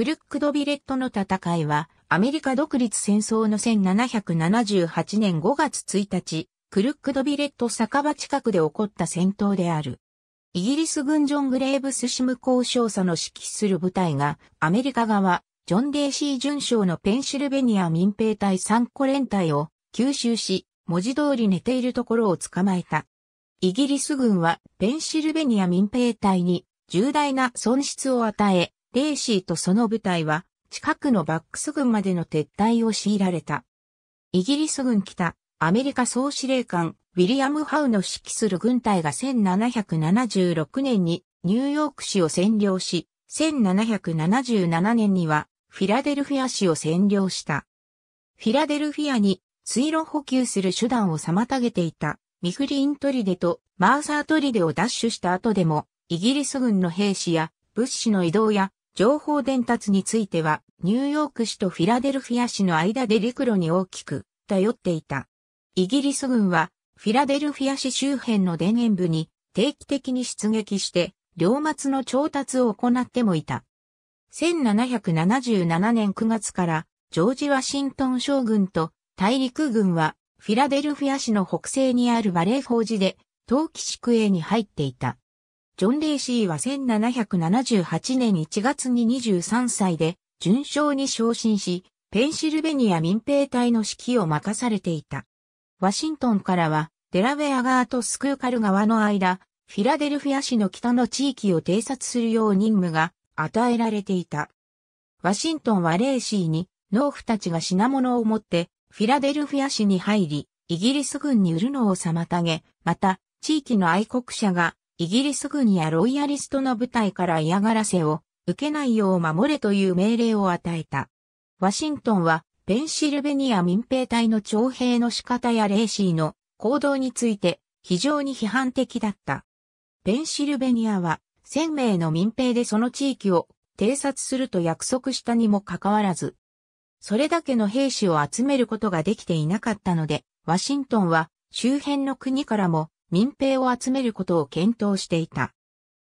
クルックドビレットの戦いは、アメリカ独立戦争の1778年5月1日、クルックドビレット酒場近くで起こった戦闘である。イギリス軍ジョン・グレーブスシム交渉者の指揮する部隊が、アメリカ側、ジョン・デイシー巡将のペンシルベニア民兵隊3個連隊を吸収し、文字通り寝ているところを捕まえた。イギリス軍はペンシルベニア民兵隊に重大な損失を与え、レーシーとその部隊は、近くのバックス軍までの撤退を強いられた。イギリス軍北、アメリカ総司令官、ウィリアム・ハウの指揮する軍隊が1776年にニューヨーク市を占領し、1777年にはフィラデルフィア市を占領した。フィラデルフィアに水路補給する手段を妨げていたミフリントリデとマーサートリデを奪取した後でも、イギリス軍の兵士や物資の移動や情報伝達については、ニューヨーク市とフィラデルフィア市の間で陸路に大きく頼っていた。イギリス軍は、フィラデルフィア市周辺の田園部に定期的に出撃して、両末の調達を行ってもいた。1777年9月から、ジョージ・ワシントン将軍と大陸軍は、フィラデルフィア市の北西にあるバレーフォージで、冬季宿営に入っていた。ジョン・レイシーは1778年1月に23歳で、准将に昇進し、ペンシルベニア民兵隊の指揮を任されていた。ワシントンからは、デラウェア側とスクーカル側の間、フィラデルフィア市の北の地域を偵察するよう任務が与えられていた。ワシントンはレイシーに、農夫たちが品物を持って、フィラデルフィア市に入り、イギリス軍に売るのを妨げ、また、地域の愛国者がイギリス軍やロイヤリストの部隊から嫌がらせを受けないよう守れという命令を与えた。ワシントンはペンシルベニア民兵隊の徴兵の仕方やレーシーの行動について非常に批判的だった。ペンシルベニアは1000名の民兵でその地域を偵察すると約束したにもかかわらず、それだけの兵士を集めることができていなかったので、ワシントンは周辺の国からも民兵を集めることを検討していた。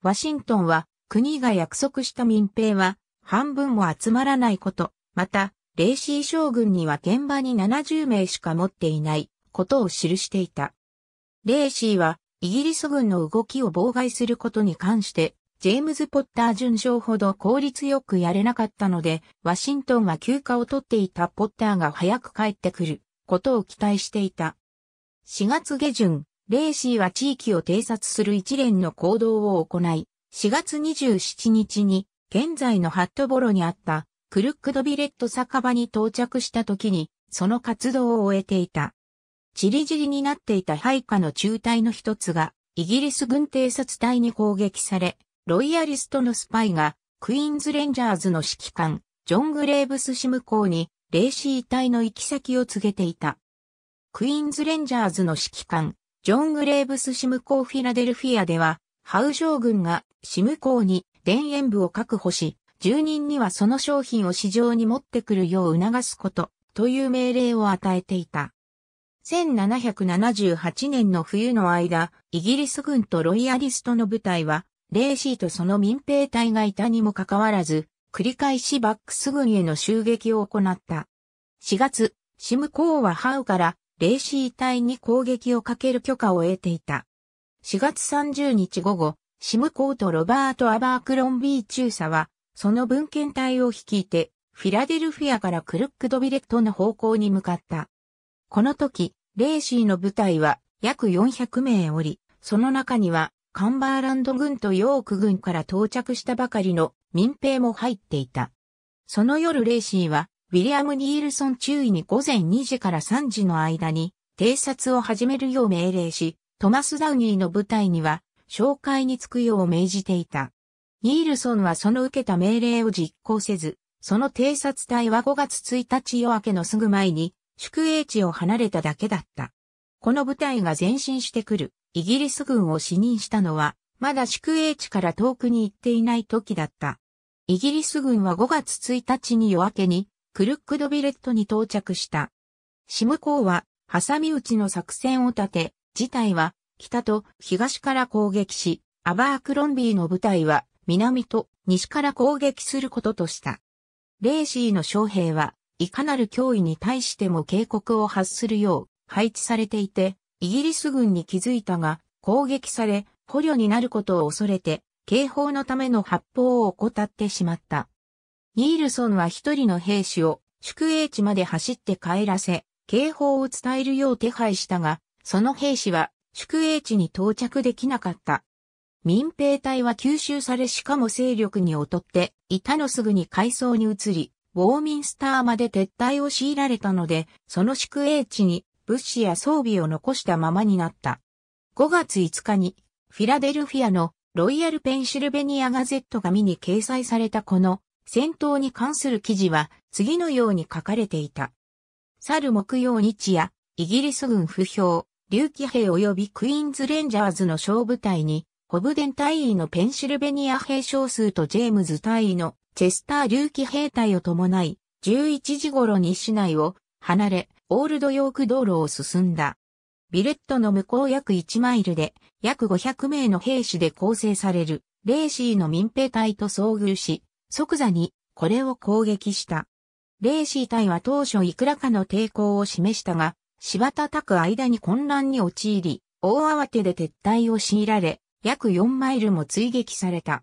ワシントンは国が約束した民兵は半分も集まらないこと、また、レーシー将軍には現場に70名しか持っていないことを記していた。レーシーはイギリス軍の動きを妨害することに関して、ジェームズ・ポッター順将ほど効率よくやれなかったので、ワシントンは休暇を取っていたポッターが早く帰ってくることを期待していた。4月下旬、レーシーは地域を偵察する一連の行動を行い、4月27日に現在のハットボロにあったクルックドビレット酒場に到着した時にその活動を終えていた。チリジリになっていた配下の中隊の一つがイギリス軍偵察隊に攻撃され、ロイヤリストのスパイがクイーンズレンジャーズの指揮官ジョン・グレーブス氏向こうにレーシー隊の行き先を告げていた。クイーンズレンジャーズの指揮官ジョン・グレーブスシムコー・フィラデルフィアでは、ハウ将軍がシムコーに田園部を確保し、住人にはその商品を市場に持ってくるよう促すこと、という命令を与えていた。1778年の冬の間、イギリス軍とロイヤリストの部隊は、レーシーとその民兵隊がいたにもかかわらず、繰り返しバックス軍への襲撃を行った。4月、シムコーはハウからレーシー隊に攻撃をかける許可を得ていた。4月30日午後、シムコート・ロバート・アバークロンビー中佐は、その文献隊を率いて、フィラデルフィアからクルックドビレットの方向に向かった。この時、レーシーの部隊は約400名おり、その中にはカンバーランド軍とヨーク軍から到着したばかりの民兵も入っていた。その夜レーシーはウィリアム・ニールソン中尉に午前2時から3時の間に偵察を始めるよう命令し、トマス・ダウニーの部隊には紹介に着くよう命じていた。ニールソンはその受けた命令を実行せず、その偵察隊は5月1日夜明けのすぐ前に宿営地を離れただけだった。この部隊が前進してくるイギリス軍を指認したのは、まだ宿営地から遠くに行っていない時だった。イギリス軍は5月1日に夜明けにクルックドビレットに到着した。シムコウは、サミ撃ちの作戦を立て、事態は、北と東から攻撃し、アバークロンビーの部隊は、南と西から攻撃することとした。レーシーの将兵は、いかなる脅威に対しても警告を発するよう配置されていて、イギリス軍に気づいたが、攻撃され、捕虜になることを恐れて、警報のための発砲を怠ってしまった。ニールソンは一人の兵士を宿営地まで走って帰らせ、警報を伝えるよう手配したが、その兵士は宿営地に到着できなかった。民兵隊は吸収されしかも勢力に劣っていたのすぐに海藻に移り、ウォーミンスターまで撤退を強いられたので、その宿営地に物資や装備を残したままになった。5月5日にフィラデルフィアのロイヤルペンシルベニアガゼット紙に掲載されたこの戦闘に関する記事は次のように書かれていた。去る木曜日夜、イギリス軍不評、竜騎兵及びクイーンズレンジャーズの小部隊に、ホブデン隊員のペンシルベニア兵少数とジェームズ隊員のチェスター竜騎兵隊を伴い、11時頃に市内を離れ、オールドヨーク道路を進んだ。ビレットの向こう約1マイルで、約500名の兵士で構成される、レーシーの民兵隊と遭遇し、即座にこれを攻撃した。レーシー隊は当初いくらかの抵抗を示したが、柴田拓間に混乱に陥り、大慌てで撤退を強いられ、約4マイルも追撃された。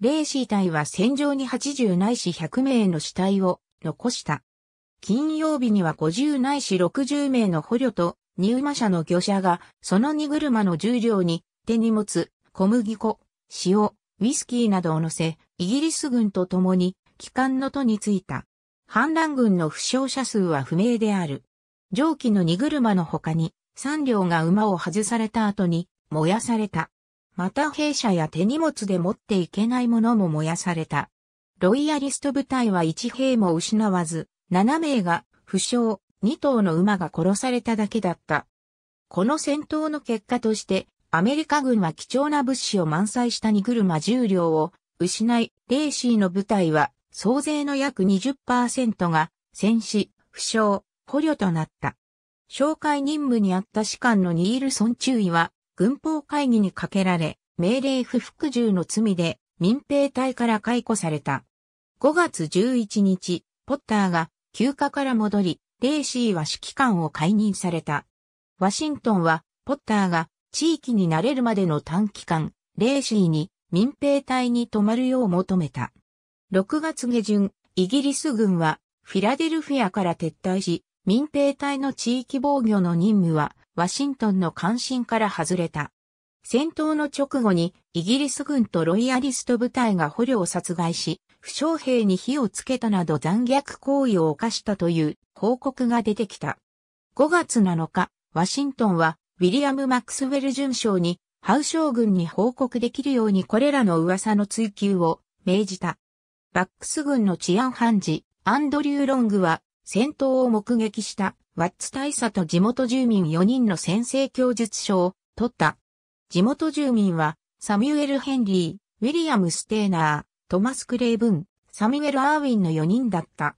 レーシー隊は戦場に80ないし100名の死体を残した。金曜日には50ないし60名の捕虜と入馬車の魚車がその荷車の重量に手荷物、小麦粉、塩、ウィスキーなどを乗せ、イギリス軍と共に、帰還の途についた。反乱軍の負傷者数は不明である。上記の荷車の他に、3両が馬を外された後に、燃やされた。また兵舎や手荷物で持っていけないものも燃やされた。ロイヤリスト部隊は1兵も失わず、7名が負傷、2頭の馬が殺されただけだった。この戦闘の結果として、アメリカ軍は貴重な物資を満載した荷車重量両を失い、レーシーの部隊は総勢の約20%が戦死、負傷、捕虜となった。紹介任務にあった士官のニールソン中尉は、軍法会議にかけられ、命令不服従の罪で民兵隊から解雇された。5月11日、ポッターが休暇から戻り、レーシーは指揮官を解任された。ワシントンは、ポッターが地域に慣れるまでの短期間、レーシーに民兵隊に泊まるよう求めた。6月下旬、イギリス軍はフィラデルフィアから撤退し、民兵隊の地域防御の任務はワシントンの関心から外れた。戦闘の直後にイギリス軍とロイヤリスト部隊が捕虜を殺害し、負傷兵に火をつけたなど残虐行為を犯したという報告が出てきた。5月7日、ワシントンはウィリアム・マックスウェル准将に、ハウ将軍に報告できるようにこれらの噂の追求を命じた。バックス軍の治安判事、アンドリュー・ロングは、戦闘を目撃したワッツ大佐と地元住民4人の先制供述書を取った。地元住民は、サミュエル・ヘンリー、ウィリアム・ステーナー、トマス・クレイブン、サミュエル・アーウィンの4人だった。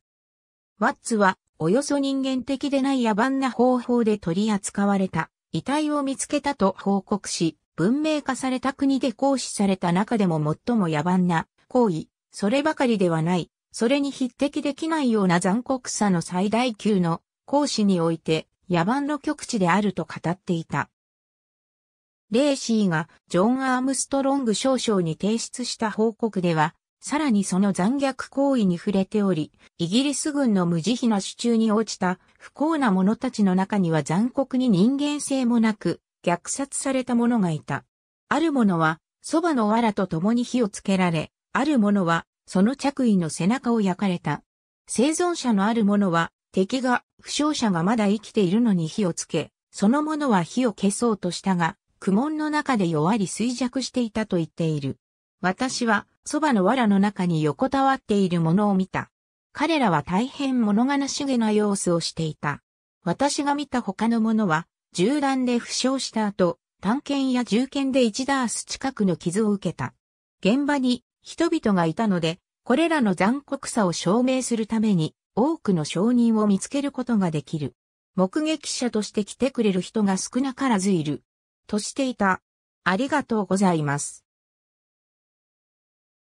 ワッツは、およそ人間的でない野蛮な方法で取り扱われた。遺体を見つけたと報告し、文明化された国で行使された中でも最も野蛮な行為、そればかりではない、それに匹敵できないような残酷さの最大級の行使において野蛮の極地であると語っていた。レーシーがジョン・アームストロング少将に提出した報告では、さらにその残虐行為に触れており、イギリス軍の無慈悲な手中に落ちた不幸な者たちの中には残酷に人間性もなく、虐殺された者がいた。ある者は、蕎麦の藁と共に火をつけられ、ある者は、その着衣の背中を焼かれた。生存者のある者は、敵が、負傷者がまだ生きているのに火をつけ、その者は火を消そうとしたが、苦悶の中で弱り衰弱していたと言っている。私は、そばの藁の中に横たわっているものを見た。彼らは大変物悲しげな様子をしていた。私が見た他のものは、銃弾で負傷した後、探検や銃剣で一ダース近くの傷を受けた。現場に人々がいたので、これらの残酷さを証明するために、多くの証人を見つけることができる。目撃者として来てくれる人が少なからずいる。としていた。ありがとうございます。